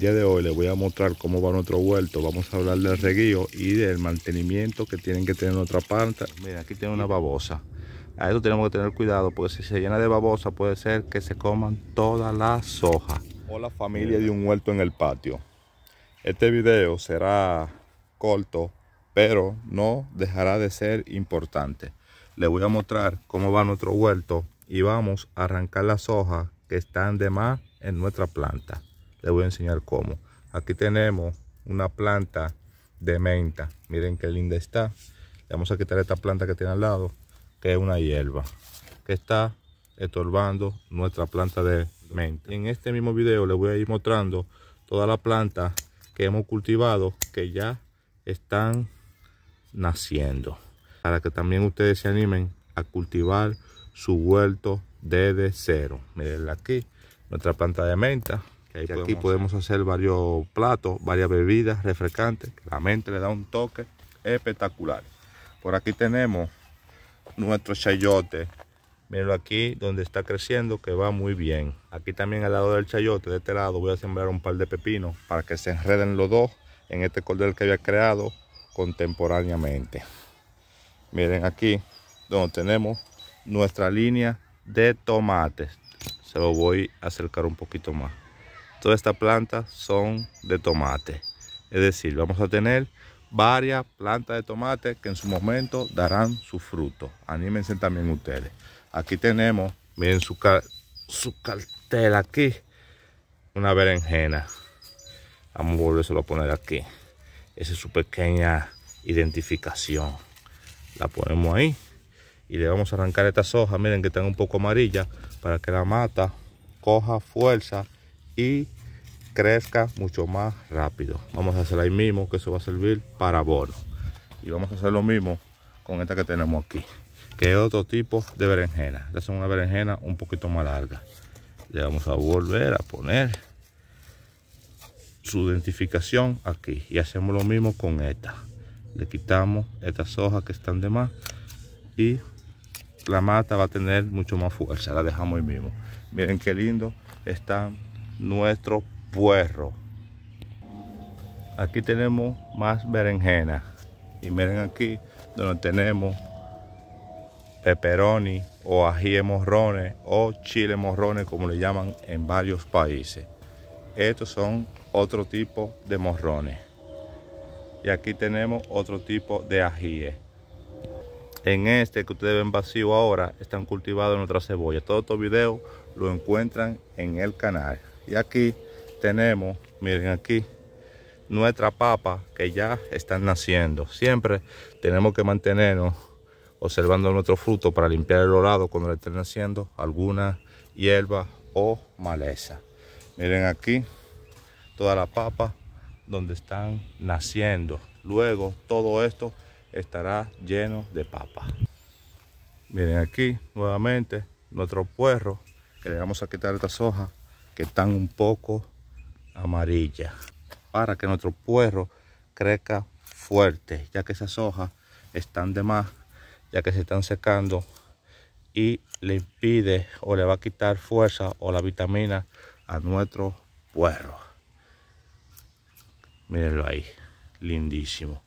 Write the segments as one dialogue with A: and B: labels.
A: día de hoy les voy a mostrar cómo va nuestro huerto. Vamos a hablar del reguío y del mantenimiento que tienen que tener nuestra planta. Mira, aquí tiene una babosa. A eso tenemos que tener cuidado porque si se llena de babosa puede ser que se coman todas las hojas. Hola familia de un huerto en el patio. Este video será corto, pero no dejará de ser importante. Les voy a mostrar cómo va nuestro huerto y vamos a arrancar las hojas que están de más en nuestra planta les voy a enseñar cómo. Aquí tenemos una planta de menta. Miren qué linda está. Le vamos a quitar esta planta que tiene al lado, que es una hierba, que está estorbando nuestra planta de menta. En este mismo video les voy a ir mostrando todas las plantas que hemos cultivado que ya están naciendo. Para que también ustedes se animen a cultivar su huerto desde cero. Miren aquí, nuestra planta de menta aquí podemos hacer. varios platos, varias bebidas refrescantes. la mente le da un toque espectacular. Por aquí tenemos nuestro chayote. Mirenlo aquí donde está creciendo que va muy bien. Aquí también al lado del chayote, de este lado, voy a sembrar un par de pepinos para que se enreden los dos en este cordel que había creado contemporáneamente. Miren aquí donde tenemos nuestra línea de tomates. Se lo voy a acercar un poquito más todas estas plantas son de tomate. Es decir, vamos a tener varias plantas de tomate que en su momento darán su fruto. Anímense también ustedes. Aquí tenemos, miren su, cartel aquí, una berenjena. Vamos a volver a poner aquí. Esa es su pequeña identificación. La ponemos ahí y le vamos a arrancar estas hojas. Miren que están un poco amarillas para que la mata coja fuerza crezca mucho más rápido. Vamos a hacer ahí mismo que eso va a servir para bono. Y vamos a hacer lo mismo con esta que tenemos aquí. Que es otro tipo de berenjena. Esta es una berenjena un poquito más larga. Le vamos a volver a poner su identificación aquí. Y hacemos lo mismo con esta. Le quitamos estas hojas que están de más. Y la mata va a tener mucho más fuerza. La dejamos ahí mismo. Miren qué lindo están nuestro puerro Aquí tenemos más berenjena. Y miren aquí donde tenemos peperoni o ajíes morrones o chile morrones como le llaman en varios países. Estos son otro tipo de morrones. Y aquí tenemos otro tipo de ajíes. En este que ustedes ven vacío ahora están cultivados otra cebolla, Todos estos videos lo encuentran en el canal. Y aquí tenemos, miren aquí, nuestra papa que ya están naciendo. Siempre tenemos que mantenernos observando nuestro fruto para limpiar el orado cuando le estén naciendo alguna hierba o maleza. Miren aquí toda la papa donde están naciendo. Luego todo esto estará lleno de papa. Miren aquí nuevamente nuestro puerro que le vamos a quitar estas hojas están un poco amarillas para que nuestro puerro crezca fuerte ya que esas hojas están de más ya que se están secando y le impide o le va a quitar fuerza o la vitamina a nuestro puerro mírenlo ahí lindísimo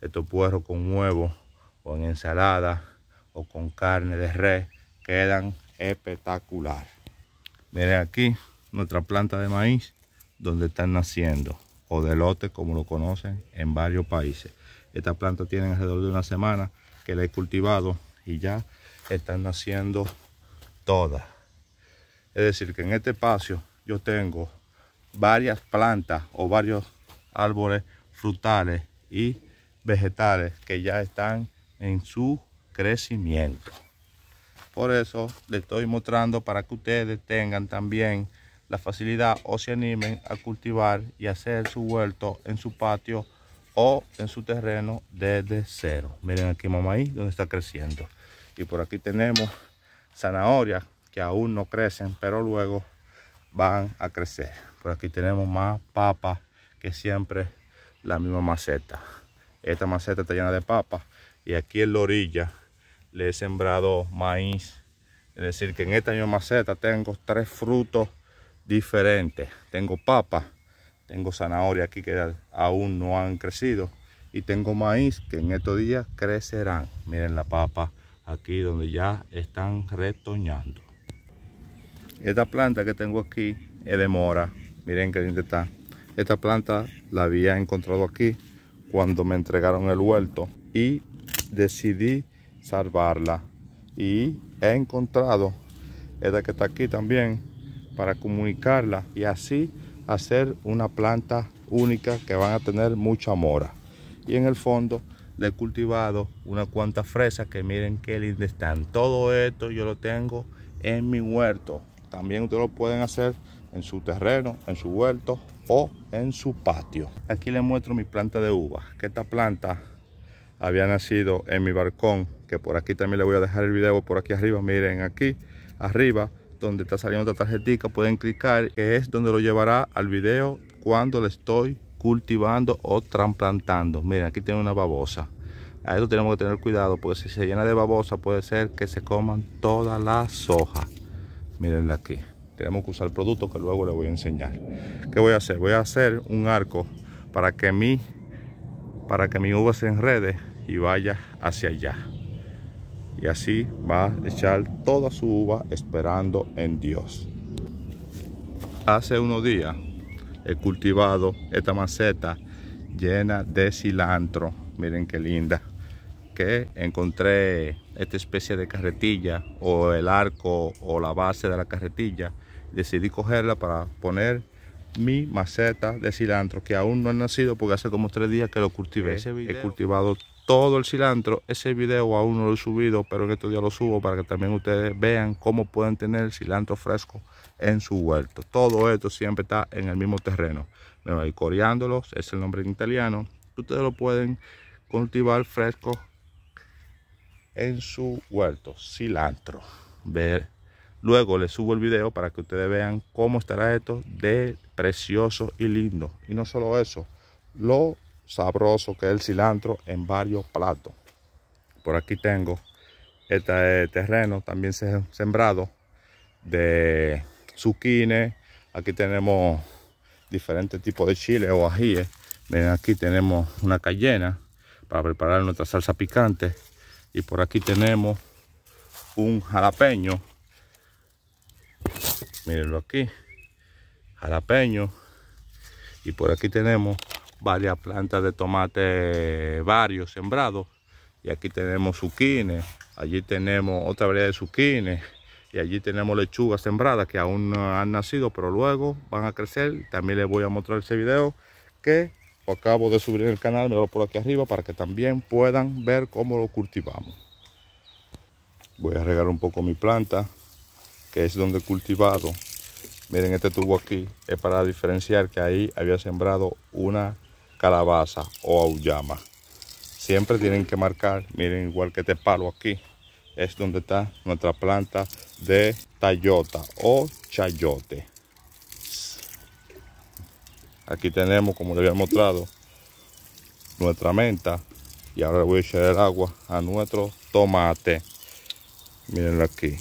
A: estos puerros con huevo o en ensalada o con carne de res quedan espectacular miren aquí nuestra planta de maíz donde están naciendo o de lote como lo conocen en varios países. esta planta tiene alrededor de una semana que la he cultivado y ya están naciendo todas. Es decir, que en este espacio yo tengo varias plantas o varios árboles frutales y vegetales que ya están en su crecimiento. Por eso les estoy mostrando para que ustedes tengan también la facilidad o se animen a cultivar y hacer su huerto en su patio o en su terreno desde cero. Miren aquí maíz donde está creciendo. Y por aquí tenemos zanahorias que aún no crecen, pero luego van a crecer. Por aquí tenemos más papa que siempre la misma maceta. Esta maceta está llena de papas y aquí en la orilla le he sembrado maíz. Es decir, que en esta misma maceta tengo tres frutos diferentes. Tengo papa, tengo zanahoria aquí que aún no han crecido y tengo maíz que en estos días crecerán. Miren la papa aquí donde ya están retoñando. Esta planta que tengo aquí es de mora. Miren qué linda está. Esta planta la había encontrado aquí cuando me entregaron el huerto y decidí salvarla. Y he encontrado esta que está aquí también para comunicarla y así hacer una planta única que van a tener mucha mora. Y en el fondo le he cultivado una cuanta fresas que miren qué lindas están. Todo esto yo lo tengo en mi huerto. También ustedes lo pueden hacer en su terreno, en su huerto o en su patio. Aquí les muestro mi planta de uva, que esta planta había nacido en mi balcón, que por aquí también le voy a dejar el video por aquí arriba, miren aquí arriba donde está saliendo la tarjetita pueden clicar es donde lo llevará al video cuando le estoy cultivando o trasplantando miren aquí tiene una babosa a eso tenemos que tener cuidado porque si se llena de babosa puede ser que se coman todas las hojas miren aquí tenemos que usar el producto que luego le voy a enseñar ¿Qué voy a hacer voy a hacer un arco para que mi para que mi uva se enrede y vaya hacia allá y así va a echar toda su uva esperando en Dios. Hace unos días he cultivado esta maceta llena de cilantro. Miren qué linda. Que encontré esta especie de carretilla o el arco o la base de la carretilla. Decidí cogerla para poner mi maceta de cilantro que aún no ha nacido porque hace como tres días que lo cultivé. He cultivado todo el cilantro. Ese video aún no lo he subido, pero en estos días lo subo para que también ustedes vean cómo pueden tener cilantro fresco en su huerto. Todo esto siempre está en el mismo terreno. Bueno, coriándolos, es el nombre en italiano. Ustedes lo pueden cultivar fresco en su huerto. Cilantro. Ver. Luego les subo el video para que ustedes vean cómo estará esto de precioso y lindo. Y no solo eso, lo sabroso que es el cilantro en varios platos. Por aquí tengo este eh, terreno también sembrado de zucchini Aquí tenemos diferentes tipos de chile o ajíes. Miren, aquí tenemos una cayena para preparar nuestra salsa picante. Y por aquí tenemos un jalapeño. Mírenlo aquí. Jalapeño. Y por aquí tenemos varias plantas de tomate varios sembrados. Y aquí tenemos zuquines allí tenemos otra variedad de zuquines y allí tenemos lechugas sembradas que aún no han nacido, pero luego van a crecer. También les voy a mostrar ese video que acabo de subir en el canal, me por aquí arriba para que también puedan ver cómo lo cultivamos. Voy a regar un poco mi planta, que es donde he cultivado. Miren este tubo aquí, es para diferenciar que ahí había sembrado una calabaza o auyama. Siempre tienen que marcar, miren igual que este palo aquí, es donde está nuestra planta de tallota o chayote. Aquí tenemos, como les había mostrado, nuestra menta. Y ahora le voy a echar el agua a nuestro tomate. Mirenlo aquí.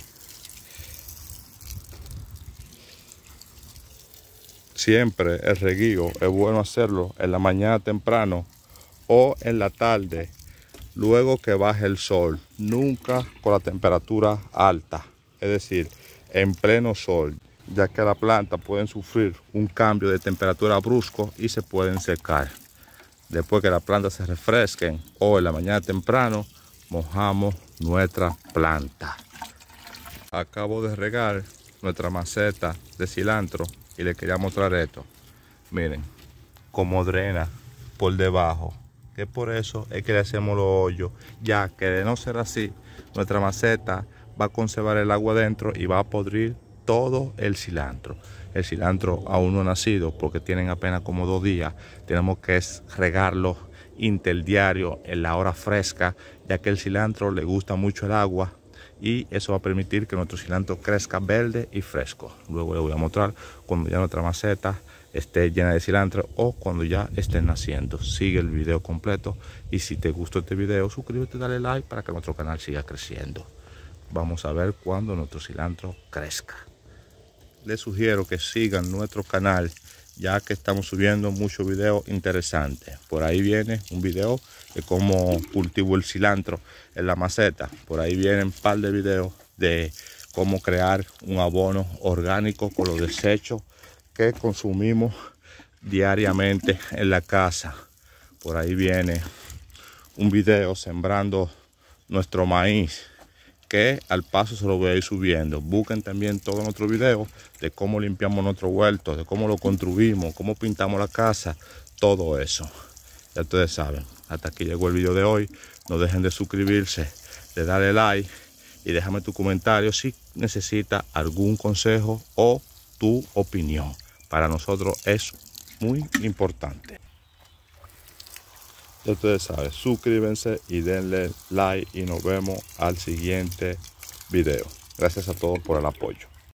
A: Siempre el reguío es bueno hacerlo en la mañana temprano o en la tarde, luego que baje el sol. Nunca con la temperatura alta, es decir, en pleno sol, ya que la planta pueden sufrir un cambio de temperatura brusco y se pueden secar. Después que las planta se refresquen o en la mañana temprano, mojamos nuestra planta. Acabo de regar nuestra maceta de cilantro y les quería mostrar esto miren como drena por debajo que por eso es que le hacemos los hoyos ya que de no ser así nuestra maceta va a conservar el agua dentro y va a podrir todo el cilantro el cilantro aún no ha nacido porque tienen apenas como dos días tenemos que regarlo interdiario en la hora fresca ya que el cilantro le gusta mucho el agua y eso va a permitir que nuestro cilantro crezca verde y fresco. Luego le voy a mostrar cuando ya nuestra maceta esté llena de cilantro o cuando ya estén naciendo. Sigue el video completo y si te gustó este video suscríbete, dale like para que nuestro canal siga creciendo. Vamos a ver cuando nuestro cilantro crezca. Les sugiero que sigan nuestro canal ya que estamos subiendo muchos videos interesantes. Por ahí viene un video de cómo cultivo el cilantro en la maceta. Por ahí vienen un par de videos de cómo crear un abono orgánico con los desechos que consumimos diariamente en la casa. Por ahí viene un video sembrando nuestro maíz que al paso se lo voy a ir subiendo. Busquen también todo nuestro video de cómo limpiamos nuestro huerto, de cómo lo construimos, cómo pintamos la casa, todo eso. Ya ustedes saben, hasta aquí llegó el video de hoy. No dejen de suscribirse, de darle like y déjame tu comentario si necesita algún consejo o tu opinión. Para nosotros es muy importante. Ya ustedes saben, suscríbanse y denle like y nos vemos al siguiente video. Gracias a todos por el apoyo.